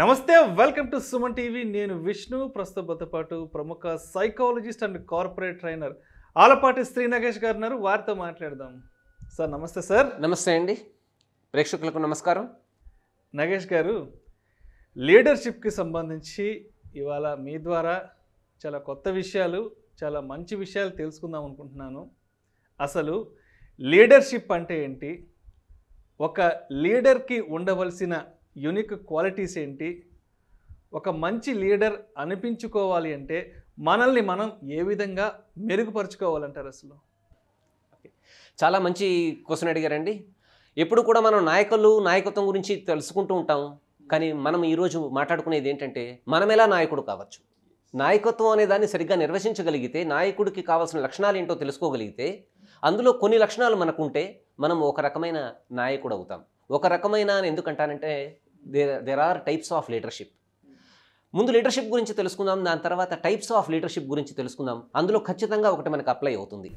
నమస్తే welcome to Suman TV నేను విష్ణు ప్రస్తుతంతో పాటు ప్రముఖ psychologist and corporate trainer Alapati Sri Nagesh గారు ఉన్నారు వారితో మాట్లాడదాం సార్ నమస్తే సార్ నమస్తే అండి ప్రేక్షకులకు నమస్కారం నగేష్ గారు లీడర్షిప్కి సంబంధించి ఇవాళ మీ ద్వారా చాలా కొత్త విషయాలు చాలా మంచి విషయాలు తెలుసుకుందాం అనుకుంటున్నాను అసలు లీడర్షిప్ అంటే ఏంటి ఒక లీడర్కి ఉండవలసిన యునిక్ క్వాలిటీస్ ఏంటి ఒక మంచి లీడర్ అనిపించుకోవాలి అంటే మనల్ని మనం ఏ విధంగా మెరుగుపరుచుకోవాలంటారు అసలు చాలా మంచి క్వశ్చన్ అడిగారండి ఎప్పుడు కూడా మనం నాయకులు నాయకత్వం గురించి తెలుసుకుంటూ ఉంటాం కానీ మనం ఈరోజు మాట్లాడుకునేది ఏంటంటే మనం ఎలా నాయకుడు కావచ్చు నాయకత్వం అనే దాన్ని సరిగ్గా నిర్వచించగలిగితే నాయకుడికి కావాల్సిన లక్షణాలు ఏంటో తెలుసుకోగలిగితే అందులో కొన్ని లక్షణాలు మనకుంటే మనం ఒక రకమైన నాయకుడు అవుతాం ఒక రకమైన ఎందుకంటానంటే there there are types of leadership ముందు లీడర్షిప్ గురించి తెలుసుకుందాం దాని తర్వాత టైప్స్ ఆఫ్ లీడర్షిప్ గురించి తెలుసుకుందాం అందులో ఖచ్చితంగా ఒకటి మనకు అప్లై అవుతుంది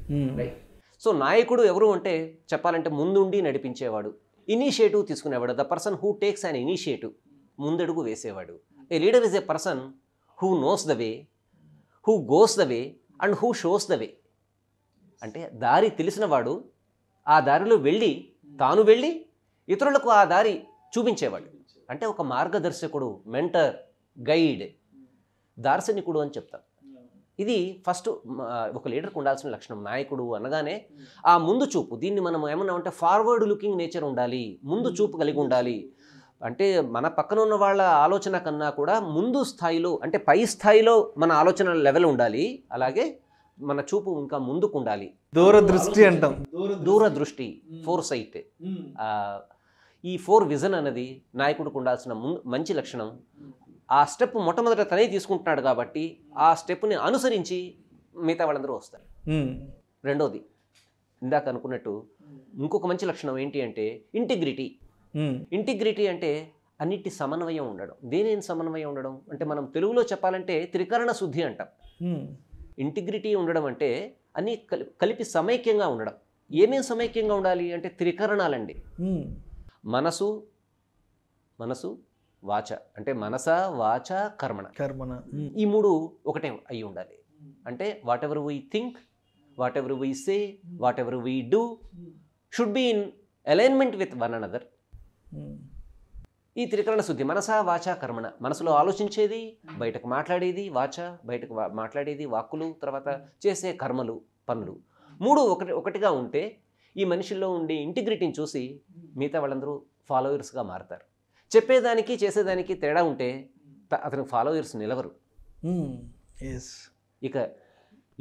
సో hmm. నాయకుడు ఎవరు అంటే చెప్పాలంటే ముందుండి నడిపించేవాడు ఇనిషియేటివ్ తీసుకునేవాడు the person who takes an initiative ముందడుగు వేసేవాడు a leader is a person who knows the way who goes the way and who shows the way అంటే దారి తెలిసినవాడు ఆ దారిలో వెళ్ళి తాను వెళ్ళి ఇతరులకు ఆ దారి చూపించేవాడు అంటే ఒక మార్గదర్శకుడు మెంటర్ గైడ్ దార్శనికుడు అని చెప్తాం ఇది ఫస్ట్ ఒక లీడర్కు ఉండాల్సిన లక్షణం నాయకుడు అనగానే ఆ ముందు చూపు దీన్ని మనం ఏమన్నా అంటే ఫార్వర్డ్ లుకింగ్ నేచర్ ఉండాలి ముందు చూపు కలిగి ఉండాలి అంటే మన పక్కన ఉన్న వాళ్ళ ఆలోచన కన్నా కూడా ముందు స్థాయిలో అంటే పై స్థాయిలో మన ఆలోచన లెవెల్ ఉండాలి అలాగే మన చూపు ఇంకా ముందుకు ఉండాలి దూరదృష్టి అంటాం దూరదృష్టి ఫోర్ సైట్ ఈ ఫోర్ విజన్ అనేది నాయకుడికి ఉండాల్సిన మంచి లక్షణం ఆ స్టెప్ మొట్టమొదట తనే తీసుకుంటున్నాడు కాబట్టి ఆ స్టెప్ని అనుసరించి మిగతా వాళ్ళందరూ వస్తారు రెండోది ఇందాక అనుకున్నట్టు ఇంకొక మంచి లక్షణం ఏంటి అంటే ఇంటిగ్రిటీ ఇంటిగ్రిటీ అంటే అన్నిటి సమన్వయం ఉండడం దేనేం సమన్వయం ఉండడం అంటే మనం తెలుగులో చెప్పాలంటే త్రికరణ శుద్ధి అంటాం ఇంటిగ్రిటీ ఉండడం అంటే అన్ని కలిపి సమైక్యంగా ఉండడం ఏమేమి సమైక్యంగా ఉండాలి అంటే త్రికరణాలండి మనసు మనసు వాచ అంటే మనస వాచ కర్మణ కర్మణ ఈ మూడు ఒకటే అయి ఉండాలి అంటే whatever we think whatever we say whatever we do should be in alignment with one another ఈ త్రికరణ శుద్ధి మనస వాచ కర్మణ మనసులో ఆలోచించేది బయటకు మాట్లాడేది వాచ బయటకు మాట్లాడేది వాక్కులు తర్వాత చేసే కర్మలు పనులు మూడు ఒకటి ఒకటిగా ఉంటే ఈ మనిషిలో ఉండే ఇంటిగ్రిటీని చూసి మిగతా వాళ్ళందరూ ఫాలోయర్స్గా మారతారు చెప్పేదానికి చేసేదానికి తేడా ఉంటే అతనికి ఫాలోయర్స్ నిలవరు ఇక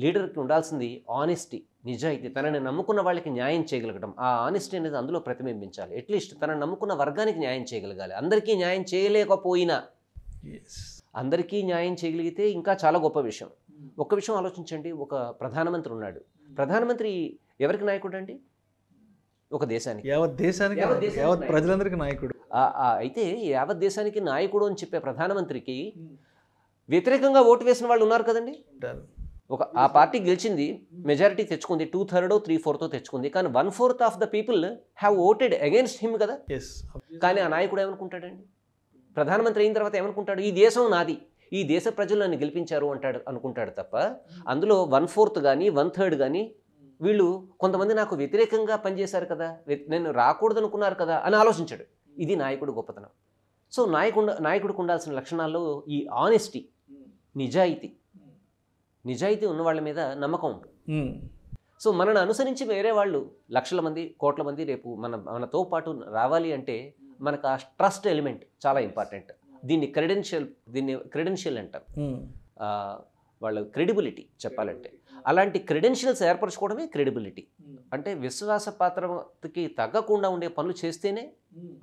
లీడర్కి ఉండాల్సింది ఆనెస్టీ నిజాయితీ తనని నమ్ముకున్న వాళ్ళకి న్యాయం చేయగలగడం ఆ ఆనెస్టీ అనేది అందులో ప్రతిబింబించాలి అట్లీస్ట్ తనని నమ్ముకున్న వర్గానికి న్యాయం చేయగలగాలి అందరికీ న్యాయం చేయలేకపోయినా అందరికీ న్యాయం చేయగలిగితే ఇంకా చాలా గొప్ప విషయం ఒక్క విషయం ఆలోచించండి ఒక ప్రధానమంత్రి ఉన్నాడు ప్రధానమంత్రి ఎవరికి నాయకుడు అండి ఒక దేశానికి యావత్ దేశానికి యావత్ ప్రజలందరికి నాయకుడు అయితే యావత్ దేశానికి నాయకుడు అని చెప్పే ప్రధానమంత్రికి వ్యతిరేకంగా ఓటు వేసిన వాళ్ళు ఉన్నారు కదండి ఒక ఆ పార్టీ గెలిచింది మెజారిటీ తెచ్చుకుంది టూ థర్డ్ త్రీ ఫోర్త్ తెచ్చుకుంది కానీ one fourth of the people have voted against him కదా కానీ ఆ నాయకుడు ఏమనుకుంటాడండి ప్రధానమంత్రి అయిన తర్వాత ఏమనుకుంటాడు ఈ దేశం నాది ఈ దేశ ప్రజలు నన్ను గెలిపించారు అంటాడు అనుకుంటాడు తప్ప అందులో వన్ ఫోర్త్ కానీ వన్ థర్డ్ కానీ వీళ్ళు కొంతమంది నాకు వ్యతిరేకంగా పనిచేశారు కదా నేను రాకూడదు అనుకున్నారు కదా అని ఆలోచించాడు ఇది నాయకుడు గొప్పతనం సో నాయకుడు నాయకుడికి ఉండాల్సిన లక్షణాల్లో ఈ ఆనెస్టీ నిజాయితీ నిజాయితీ ఉన్న వాళ్ళ మీద నమ్మకం ఉంటుంది సో మనను అనుసరించి వేరే వాళ్ళు లక్షల మంది కోట్ల మంది రేపు మన మనతో పాటు రావాలి అంటే మనకు ఆ ట్రస్ట్ ఎలిమెంట్ చాలా ఇంపార్టెంట్ దీన్ని క్రెడెన్షియల్ దీన్ని క్రెడెన్షియల్ అంటారు వాళ్ళ క్రెడిబిలిటీ చెప్పాలంటే అలాంటి క్రెడెన్షియల్స్ ఏర్పరచుకోవడమే క్రెడిబిలిటీ అంటే విశ్వాస పాత్రకి తగ్గకుండా ఉండే పనులు చేస్తేనే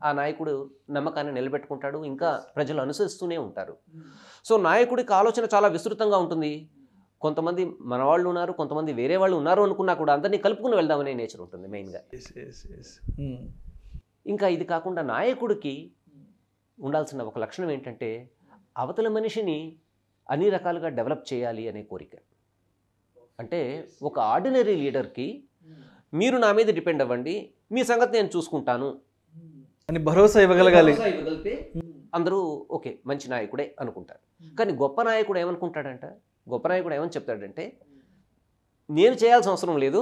ఆ నాయకుడు నమ్మకాన్ని నిలబెట్టుకుంటాడు ఇంకా ప్రజలు అనుసరిస్తూనే ఉంటారు సో నాయకుడికి ఆలోచన చాలా విస్తృతంగా ఉంటుంది కొంతమంది మన వాళ్ళు ఉన్నారు కొంతమంది వేరే వాళ్ళు ఉన్నారు అనుకున్నా కూడా అందరినీ కలుపుకుని వెళ్దామనే నేచర్ ఉంటుంది మెయిన్గా ఇంకా ఇది కాకుండా నాయకుడికి ఉండాల్సిన ఒక లక్షణం ఏంటంటే అవతల మనిషిని అన్ని రకాలుగా డెవలప్ చేయాలి అనే కోరిక అంటే ఒక ఆర్డినరీ లీడర్కి మీరు నా మీద డిపెండ్ అవ్వండి మీ సంగతి నేను చూసుకుంటాను అని భరోసా ఇవ్వగలగాలి అందరూ ఓకే మంచి నాయకుడే అనుకుంటారు కానీ గొప్ప నాయకుడు ఏమనుకుంటాడంట గొప్ప నాయకుడు ఏమని చెప్తాడంటే నేను చేయాల్సిన అవసరం లేదు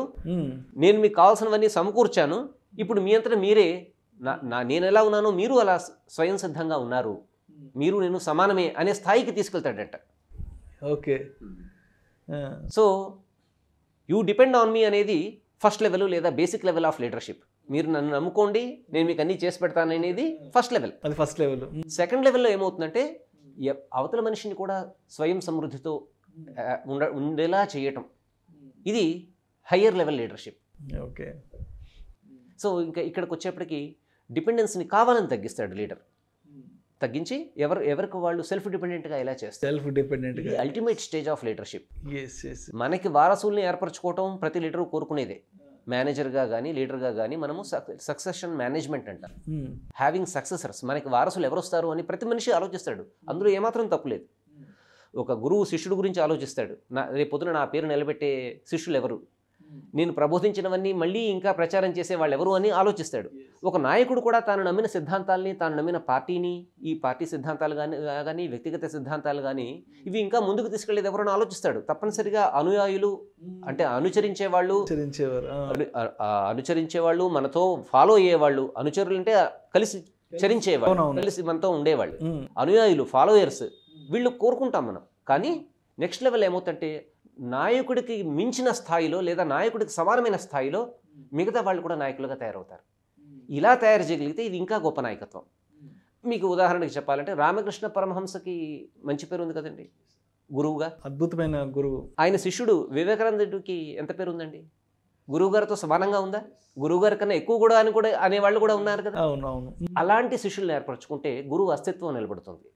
నేను మీకు కావాల్సినవన్నీ సమకూర్చాను ఇప్పుడు మీ అంతా మీరే నా నేను ఎలా ఉన్నానో మీరు అలా స్వయం సిద్ధంగా ఉన్నారు మీరు నేను సమానమే అనే స్థాయికి తీసుకెళ్తాడంట okay so you depend on me అనేది ఫస్ట్ లెవెల్ లేదా బేసిక్ లెవెల్ ఆఫ్ లీడర్షిప్ మీరు నన్ను నమ్ముకోండి నేను మీకు అన్ని చేసి పెడతాననేది ఫస్ట్ లెవెల్ అది ఫస్ట్ లెవెల్ సెకండ్ లెవెల్లో ఏమవుతుందంటే అవతల మనిషిని కూడా స్వయం సమృద్ధితో ఉండ ఉండేలా చేయటం ఇది higher level leadership okay so ఇంకా ఇక్కడికి వచ్చేప్పటికి డిపెండెన్స్ని కావాలని తగ్గిస్తాడు లీడర్ తగ్గించి ఎవరు ఎవరికి వాళ్ళు సెల్ఫ్ డిపెండెంట్ గా ఎలా చేస్తారు self dependent ultimate stage of leadership మనకి వారసుల్ని ఏర్పరచుకోవటం ప్రతి లీటర్ కోరుకునేదే మేనేజర్గా కానీ లీడర్గా కానీ మనము సక్సెషన్ మేనేజ్మెంట్ అంట హ్యావింగ్ hmm. సక్సెసర్స్ మనకి వారసులు ఎవరు వస్తారు అని ప్రతి మనిషి ఆలోచిస్తాడు అందులో ఏమాత్రం తప్పులేదు hmm. ఒక గురువు శిష్యుడు గురించి ఆలోచిస్తాడు నా రేపు పొద్దున నా పేరు నిలబెట్టే శిష్యులు ఎవరు నేను ప్రబోధించినవన్నీ మళ్ళీ ఇంకా ప్రచారం చేసే వాళ్ళు ఎవరు అని ఆలోచిస్తాడు ఒక నాయకుడు కూడా తాను నమ్మిన సిద్ధాంతాలని తాను నమ్మిన పార్టీని ఈ పార్టీ సిద్ధాంతాలు కానీ కానీ వ్యక్తిగత సిద్ధాంతాలు కానీ ఇవి ఇంకా ముందుకు తీసుకెళ్లేది ఎవరు ఆలోచిస్తాడు తప్పనిసరిగా అనుయాయులు hmm. అంటే అనుచరించే వాళ్ళు అనుచరించే వాళ్ళు మనతో ఫాలో అయ్యేవాళ్ళు అనుచరులు అంటే కలిసి చరించేవాళ్ళు కలిసి మనతో ఉండేవాళ్ళు hmm. అనుయాయులు followers hmm. వీళ్ళు కోరుకుంటాం మనం కానీ నెక్స్ట్ లెవెల్ ఏమవుతుంటే నాయకుడికి మించిన స్థాయిలో లేదా నాయకుడికి సమానమైన స్థాయిలో మిగతా వాళ్ళు కూడా నాయకులుగా తయారవుతారు hmm. ఇలా తయారు చేయగలిగితే ఇది ఇంకా గొప్ప నాయకత్వం hmm. మీకు ఉదాహరణకి చెప్పాలంటే రామకృష్ణ పరమహంసకి మంచి పేరు ఉంది కదండి గురువుగా అద్భుతమైన గురువు ఆయన శిష్యుడు వివేకానందుడికి ఎంత పేరు ఉందండి గురువుగారితో సమానంగా ఉందా గురువుగారి కన్నా ఎక్కువ కూడా అని కూడా అనేవాళ్ళు కూడా ఉన్నారు కదా అలాంటి శిష్యులను ఏర్పరచుకుంటే గురువు అస్తిత్వం నిలబడుతుంది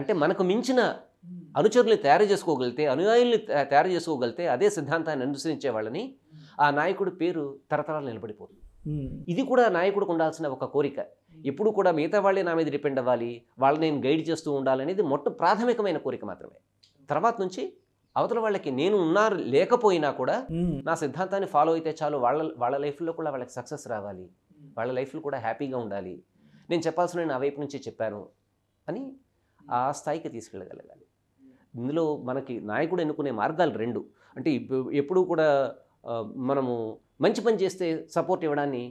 అంటే మనకు మించిన Hmm. అనుచరుల్ని తయారు చేసుకోగలిగితే అనుయాయుల్ని తయారు చేసుకోగలితే అదే సిద్ధాంతాన్ని అనుసరించే వాళ్ళని hmm. ఆ నాయకుడి పేరు తరతరాలు నిలబడిపోతుంది hmm. ఇది కూడా నాయకుడికి ఉండాల్సిన ఒక కోరిక ఎప్పుడు కూడా మిగతా వాళ్ళే నా మీద డిపెండ్ అవ్వాలి వాళ్ళని నేను గైడ్ చేస్తూ ఉండాలనేది మొట్ట ప్రాథమికమైన కోరిక మాత్రమే తర్వాత నుంచి అవతల వాళ్ళకి నేను ఉన్నారు లేకపోయినా కూడా నా సిద్ధాంతాన్ని ఫాలో అయితే చాలు వాళ్ళ వాళ్ళ లైఫ్లో కూడా వాళ్ళకి సక్సెస్ రావాలి వాళ్ళ లైఫ్లో కూడా హ్యాపీగా ఉండాలి నేను చెప్పాల్సిన నా వైపు నుంచి చెప్పాను అని ఆ స్థాయికి తీసుకెళ్ళగలగాలి ఇందులో మనకి నాయకుడు ఎన్నుకునే మార్గాలు రెండు అంటే ఎప్పుడూ కూడా మనము మంచి పని చేస్తే సపోర్ట్ ఇవ్వడాన్ని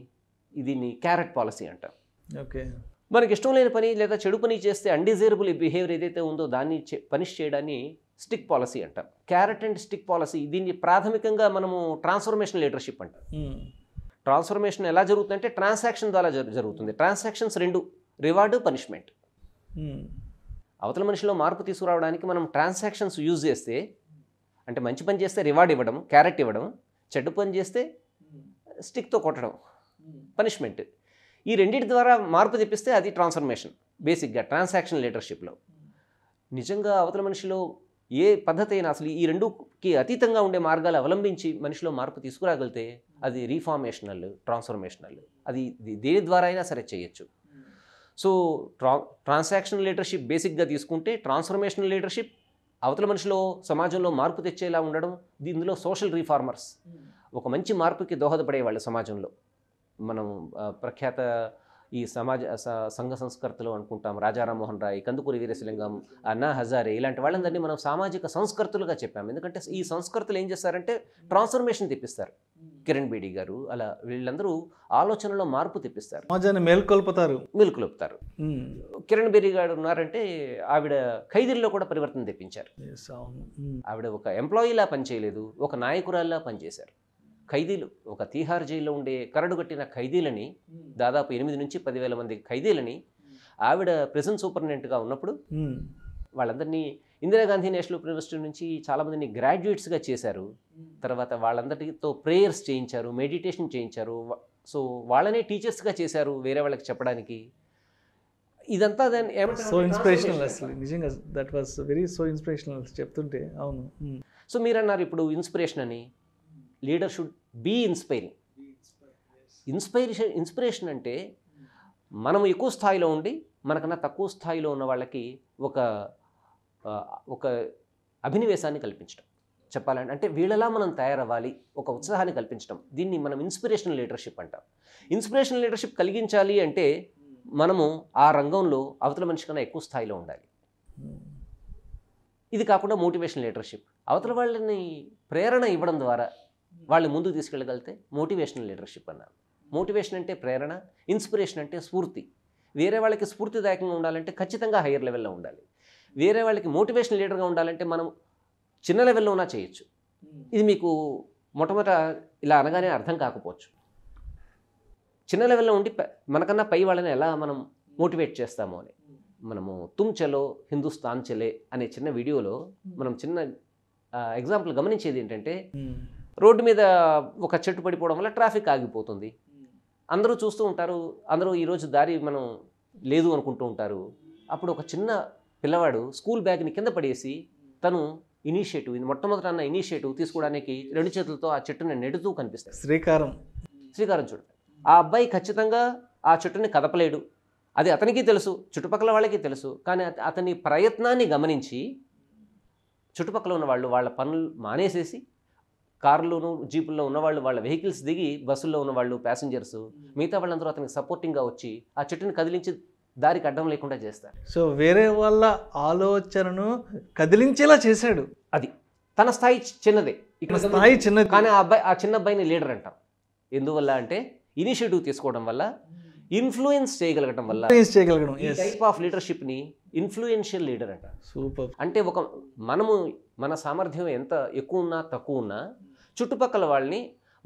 దీన్ని క్యారెట్ పాలసీ అంట ఓకే మనకి ఇష్టం లేని పని లేదా చెడు పని చేస్తే అన్డిజైరబుల్ బిహేవియర్ ఏదైతే ఉందో దాన్ని పనిష్ చేయడాన్ని స్టిక్ పాలసీ అంట క్యారెట్ అండ్ స్టిక్ పాలసీ దీన్ని ప్రాథమికంగా మనము ట్రాన్స్ఫర్మేషన్ లీడర్షిప్ అంట ట్రాన్స్ఫర్మేషన్ ఎలా జరుగుతుందంటే ట్రాన్సాక్షన్ ద్వారా జరుగుతుంది ట్రాన్సాక్షన్స్ రెండు రివార్డు పనిష్మెంట్ అవతల మనిషిలో మార్పు తీసుకురావడానికి మనం ట్రాన్సాక్షన్స్ యూజ్ చేస్తే అంటే మంచి పని చేస్తే రివార్డ్ ఇవ్వడం క్యారెట్ ఇవ్వడం చెడ్డ పని చేస్తే స్టిక్తో కొట్టడం పనిష్మెంట్ ఈ రెండింటి ద్వారా మార్పు తెప్పిస్తే అది ట్రాన్స్ఫర్మేషన్ బేసిక్గా ట్రాన్సాక్షన్ లీడర్షిప్లో నిజంగా అవతల మనిషిలో ఏ పద్ధతి అయినా అసలు ఈ రెండుకి అతీతంగా ఉండే మార్గాలు అవలంబించి మనిషిలో మార్పు తీసుకురాగలితే అది రీఫార్మేషనల్ ట్రాన్స్ఫర్మేషనల్ అది దేని ద్వారా అయినా సరే చేయొచ్చు సో ట్రా ట్రాన్సాక్షన్ లీడర్షిప్ బేసిక్గా తీసుకుంటే ట్రాన్స్ఫర్మేషన్ లీడర్షిప్ అవతల మనిషిలో సమాజంలో మార్పు తెచ్చేలా ఉండడం ఇందులో సోషల్ రీఫార్మర్స్ hmm. ఒక మంచి మార్పుకి దోహదపడే వాళ్ళు సమాజంలో మనం ప్రఖ్యాత ఈ సమాజ సంఘ సంస్కర్తలు అనుకుంటాం రాజారామోహన్ రాయ్ కందుకూరి వీరసలింగం అన్నా హజారే ఇలాంటి వాళ్ళందరినీ మనం సామాజిక సంస్కర్తలుగా చెప్పాము ఎందుకంటే ఈ సంస్కర్తలు ఏం చేస్తారంటే ట్రాన్స్ఫర్మేషన్ తెప్పిస్తారు కిరణ్ బేడి గారు అలా వీళ్ళందరూ ఆలోచనలో మార్పు తెప్పిస్తారు సమాజాన్ని మేల్కొల్పుతారు మేల్కొల్పుతారు కిరణ్ బేడి గారు ఉన్నారంటే ఆవిడ ఖైదీల్లో కూడా పరివర్తన తెప్పించారు ఆవిడ ఒక ఎంప్లాయీలా పనిచేయలేదు ఒక నాయకురాల్లా పనిచేశారు ఖైదీలు ఒక తీహార్ జైల్లో ఉండే కరడుగట్టిన ఖైదీలని దాదాపు ఎనిమిది నుంచి పదివేల మంది ఖైదీలని ఆవిడ ప్రిజన్ సూపరింటెండెంట్గా ఉన్నప్పుడు వాళ్ళందరినీ ఇందిరాగాంధీ నేషనల్ యూనివర్సిటీ నుంచి చాలామందిని గ్రాడ్యుయేట్స్గా చేశారు తర్వాత వాళ్ళందరితో ప్రేయర్స్ చేయించారు మెడిటేషన్ చేయించారు సో వాళ్ళనే టీచర్స్గా చేశారు వేరే వాళ్ళకి చెప్పడానికి ఇదంతా దాన్ని సో ఇన్స్పిరేషనల్ అసలు నిజంగా that was very so inspirational చెప్తుంటే అవును సో మీరు అన్నారు ఇప్పుడు ఇన్స్పిరేషన్ అని leader should be inspiring inspiration inspiration అంటే మనం ఎక్కువ స్థాయిలో ఉండి మనకన్నా తక్కువ స్థాయిలో ఉన్న వాళ్ళకి ఒక ఒక అభినవేశాన్ని కల్పించడం చెప్పాలంటే అంటే వీళ్ళలా మనం తయారవ్వాలి ఒక ఉత్సాహాన్ని కల్పించడం దీన్ని మనం ఇన్స్పిరేషనల్ లీడర్షిప్ అంటాం ఇన్స్పిరేషనల్ లీడర్షిప్ కలిగించాలి అంటే మనము ఆ రంగంలో అవతల మనిషి కన్నా ఎక్కువ స్థాయిలో ఉండాలి ఇది కాకుండా మోటివేషన్ లీడర్షిప్ అవతల వాళ్ళని ప్రేరణ ఇవ్వడం ద్వారా వాళ్ళు ముందుకు తీసుకెళ్ళగలితే మోటివేషనల్ లీడర్షిప్ అన్నారు మోటివేషన్ అంటే ప్రేరణ ఇన్స్పిరేషన్ అంటే స్ఫూర్తి వేరే వాళ్ళకి స్ఫూర్తిదాయకంగా ఉండాలంటే ఖచ్చితంగా హైయర్ లెవెల్లో ఉండాలి వేరే వాళ్ళకి మోటివేషన్ లీడర్గా ఉండాలంటే మనం చిన్న లెవెల్లో ఉన్నా చేయొచ్చు hmm. ఇది మీకు మొట్టమొదట ఇలా అనగానే అర్థం కాకపోవచ్చు చిన్న లెవెల్లో ఉండి మనకన్నా పై వాళ్ళని ఎలా మనం మోటివేట్ చేస్తామో అని hmm. మనము తుమ్ చలో హిందుస్థాన్ చలే అనే చిన్న వీడియోలో hmm. మనం చిన్న ఎగ్జాంపుల్ గమనించేది ఏంటంటే రోడ్డు మీద ఒక చెట్టు పడిపోవడం వల్ల ట్రాఫిక్ ఆగిపోతుంది అందరూ చూస్తూ ఉంటారు అందరూ ఈరోజు దారి మనం లేదు అనుకుంటూ ఉంటారు అప్పుడు ఒక చిన్న పిల్లవాడు స్కూల్ బ్యాగ్ని కింద పడేసి తను ఇనిషియేటివ్ ఇది మొట్టమొదట అన్న ఇనిషియేటివ్ తీసుకోవడానికి రెండు చేతులతో ఆ చెట్టుని నెడుతూ కనిపిస్తాడు శ్రీకారం శ్రీకారం చూడు ఆ అబ్బాయి ఖచ్చితంగా ఆ చెట్టుని కదపలేడు అది అతనికి తెలుసు చుట్టుపక్కల వాళ్ళకి తెలుసు కానీ అతని ప్రయత్నాన్ని గమనించి చుట్టుపక్కల ఉన్న వాళ్ళు వాళ్ళ పనులు మానేసేసి కార్లోను జీపుల్లో ఉన్నవాళ్ళు వాళ్ళ వెహికల్స్ దిగి బస్సుల్లో ఉన్నవాళ్ళు ప్యాసింజర్స్ మిగతా వాళ్ళందరూ అతనికి సపోర్టింగ్గా వచ్చి ఆ చెట్టుని కదిలించి దారికి అడ్డం లేకుండా చేస్తారు సో వేరే వాళ్ళ ఆలోచనను కదిలించేలా చేశాడు అది తన స్థాయి చిన్నదే ఇక్కడ స్థాయి చిన్న కానీ ఆ అబ్బాయి ఆ చిన్న అబ్బాయిని లీడర్ అంటాం ఎందువల్ల అంటే ఇనిషియేటివ్ తీసుకోవడం వల్ల ఇన్ఫ్లుయెన్స్ చేయగలగడం వల్ల టైప్ ఆఫ్ లీడర్షిప్ని ఇన్ఫ్లుయెన్షియల్ లీడర్ అంట సూపర్ అంటే ఒక మనము మన సామర్థ్యం ఎంత ఎక్కువ ఉన్నా తక్కువ ఉన్నా చుట్టుపక్కల వాళ్ళని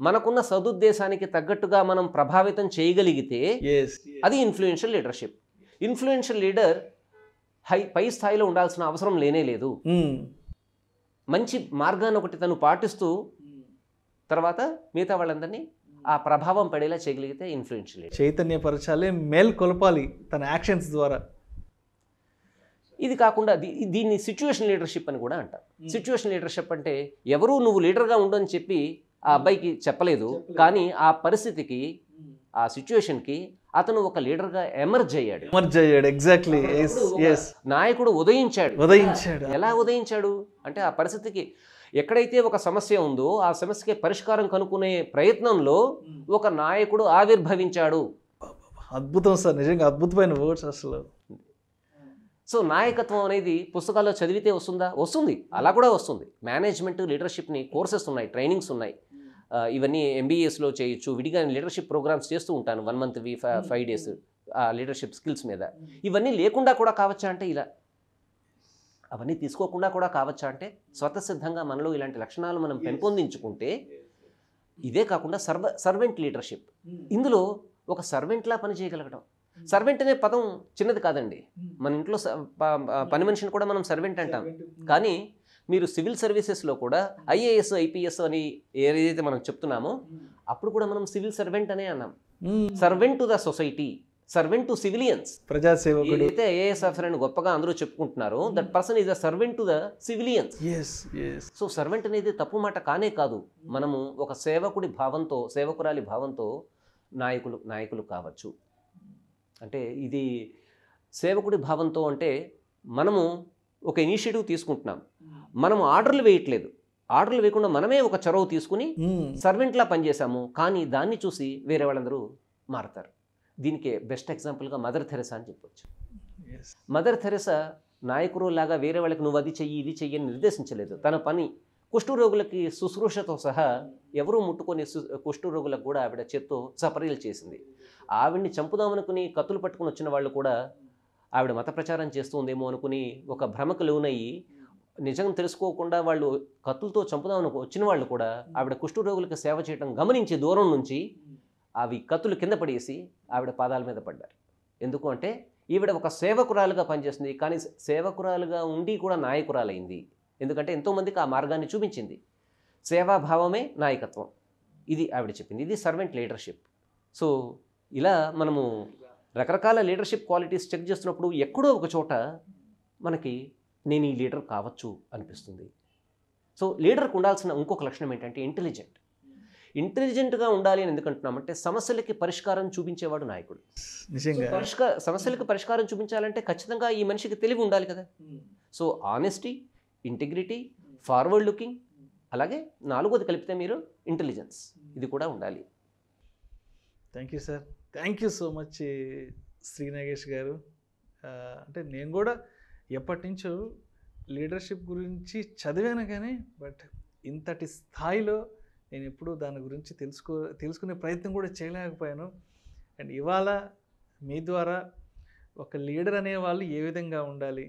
మనకున్న సదుద్దేశానికి తగ్గట్టుగా మనం ప్రభావితం చేయగలిగితే అది influential leadership influential leader high పై స్థాయిలో ఉండాల్సిన అవసరం లేనే లేదు hmm. మంచి మార్గాన్ని ఒకటి తను పాటిస్తూ తర్వాత మిగతా వాళ్ళందరినీ ఆ ప్రభావం పడేలా చేయగలిగితే ఇన్ఫ్లుయెన్షియల్ లీడర్ చైతన్యపరచాలి కొలపాలి తన యాక్షన్స్ ద్వారా ఇది కాకుండా దీన్ని సిచ్యువేషన్ లీడర్షిప్ అని కూడా అంటారు సిచ్యువేషన్ లీడర్షిప్ అంటే ఎవరు నువ్వు లీడర్గా ఉండని చెప్పి ఆ అబ్బాయికి చెప్పలేదు కానీ ఆ పరిస్థితికి ఆ సిచ్యువేషన్కి అతను ఒక లీడర్గా ఎమర్జ్ అయ్యాడు ఎమర్జ్ అయ్యాడు ఎగ్జాక్ట్లీ నాయకుడు ఉదయించాడు ఉదయించాడు ఎలా ఉదయించాడు అంటే ఆ పరిస్థితికి ఎక్కడైతే ఒక సమస్య ఉందో ఆ సమస్యకి పరిష్కారం కనుక్కునే ప్రయత్నంలో ఒక నాయకుడు ఆవిర్భవించాడు అద్భుతం సార్ నిజంగా అద్భుతమైన వర్డ్స్ అసలు సో నాయకత్వం అనేది పుస్తకాల్లో చదివితే వస్తుందా వస్తుంది అలా కూడా వస్తుంది మేనేజ్మెంట్ లీడర్షిప్ని కోర్సెస్ ఉన్నాయి ట్రైనింగ్స్ ఉన్నాయి hmm. ఇవన్నీ ఎంబీఏస్లో చేయొచ్చు విడిగా లీడర్షిప్ ప్రోగ్రామ్స్ చేస్తూ ఉంటాను వన్ మంత్ మంత్వి ఫైవ్ డేస్ లీడర్షిప్ స్కిల్స్ మీద hmm. ఇవన్నీ లేకుండా కూడా కావచ్చా అంటే ఇలా అవన్నీ తీసుకోకుండా కూడా కావచ్చా అంటే స్వతసిద్ధంగా మనలో ఇలాంటి లక్షణాలు మనం పెంపొందించుకుంటే ఇదే కాకుండా సర్వ సర్వెంట్ లీడర్షిప్ hmm. ఇందులో ఒక సర్వెంట్లా పనిచేయగలగడం సర్వెంట్ అనే పదం చిన్నది కాదండి మన ఇంట్లో పని మనిషిని కూడా మనం సర్వెంట్ అంటాం కానీ మీరు సివిల్ సర్వీసెస్లో కూడా ఐఏఎస్ ఐపీఎస్ అని ఏదైతే మనం చెప్తున్నామో అప్పుడు కూడా మనం సివిల్ సర్వెంట్ అనే అన్నాం servant to the society servant to civilians ప్రజాసేవకుడు అయితే ఐఏఎస్ ఆఫీసర్ అని గొప్పగా అందరూ చెప్పుకుంటున్నారు that person is a servant to the civilians so servant అనేది తప్పు మాట కానే కాదు మనము ఒక సేవకుడి భావంతో సేవకురాలి భావంతో నాయకులు నాయకులు కావచ్చు అంటే ఇది సేవకుడి భావంతో అంటే మనము ఒక ఇనిషియేటివ్ తీసుకుంటున్నాం మనం ఆర్డర్లు వేయట్లేదు ఆర్డర్లు వేయకుండా మనమే ఒక చొరవ తీసుకుని సర్వెంట్లా పనిచేశాము కానీ దాన్ని చూసి వేరే వాళ్ళందరూ మారతారు దీనికి బెస్ట్ ఎగ్జాంపుల్గా మదర్ థెరెసా అని చెప్పొచ్చు మదర్ థెరెసా లాగా వేరే వాళ్ళకి నువ్వు అది చెయ్యి ఇది చెయ్యి అని నిర్దేశించలేదు తన పని రోగులకి శుశ్రూషతో సహా ఎవరూ ముట్టుకొని రోగులకు కూడా ఆవిడ చేత్తో సపర్యలు చేసింది ఆవిడ్ని చంపుదామనుకుని కత్తులు పట్టుకుని వచ్చిన వాళ్ళు కూడా ఆవిడ మత ప్రచారం చేస్తుందేమో అనుకుని ఒక భ్రమకు లేవునయ్యి నిజం తెలుసుకోకుండా వాళ్ళు కత్తులతో చంపుదామని వచ్చిన వాళ్ళు కూడా ఆవిడ రోగులకు సేవ చేయడం గమనించి దూరం నుంచి అవి కత్తులు కింద పడేసి ఆవిడ పాదాల మీద పడ్డారు ఎందుకు అంటే ఈవిడ ఒక సేవకురాలుగా పనిచేస్తుంది కానీ సేవకురాలుగా ఉండి కూడా నాయకురాలైంది ఎందుకంటే ఎంతోమందికి ఆ మార్గాన్ని చూపించింది సేవాభావమే నాయకత్వం ఇది ఆవిడ చెప్పింది ఇది సర్వెంట్ లీడర్షిప్ సో ఇలా మనము రకరకాల లీడర్షిప్ క్వాలిటీస్ చెక్ చేస్తున్నప్పుడు ఎక్కడో ఒక చోట మనకి నేను ఈ లీడర్ కావచ్చు అనిపిస్తుంది సో లీడర్కి ఉండాల్సిన ఇంకొక లక్షణం ఏంటంటే ఇంటెలిజెంట్ ఇంటెలిజెంట్గా ఉండాలి అని ఎందుకంటున్నామంటే సమస్యలకి పరిష్కారం చూపించేవాడు నాయకుడు నిజంగా పరిష్కార సమస్యలకు పరిష్కారం చూపించాలంటే ఖచ్చితంగా ఈ మనిషికి తెలివి ఉండాలి కదా so honesty integrity forward looking అలాగే నాలుగోది కలిపితే మీరు ఇంటెలిజెన్స్ ఇది కూడా ఉండాలి thank you sir thank you so much Sri Nagesh గారు అంటే నేను కూడా ఎప్పటి నుంచో లీడర్షిప్ గురించి చదివాను కానీ బట్ ఇంతటి స్థాయిలో నేను ఎప్పుడూ దాని గురించి తెలుసుకో తెలుసుకునే ప్రయత్నం కూడా చేయలేకపోయాను అండ్ ఇవాళ మీ ద్వారా ఒక లీడర్ అనేవాళ్ళు ఏ విధంగా ఉండాలి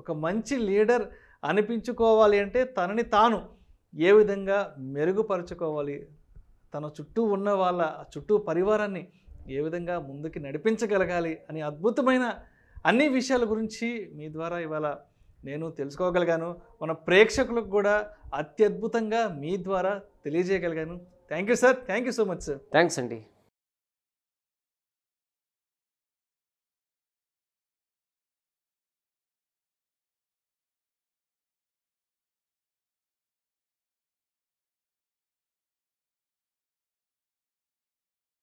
ఒక మంచి లీడర్ అనిపించుకోవాలి అంటే తనని తాను ఏ విధంగా మెరుగుపరచుకోవాలి తన చుట్టూ ఉన్న వాళ్ళ చుట్టూ పరివారాన్ని ఏ విధంగా ముందుకి నడిపించగలగాలి అని అద్భుతమైన అన్ని విషయాల గురించి మీ ద్వారా ఇవాళ నేను తెలుసుకోగలిగాను మన ప్రేక్షకులకు కూడా అత్యద్భుతంగా మీ ద్వారా తెలియజేయగలిగాను thank you sir thank you so much sir thanks అండి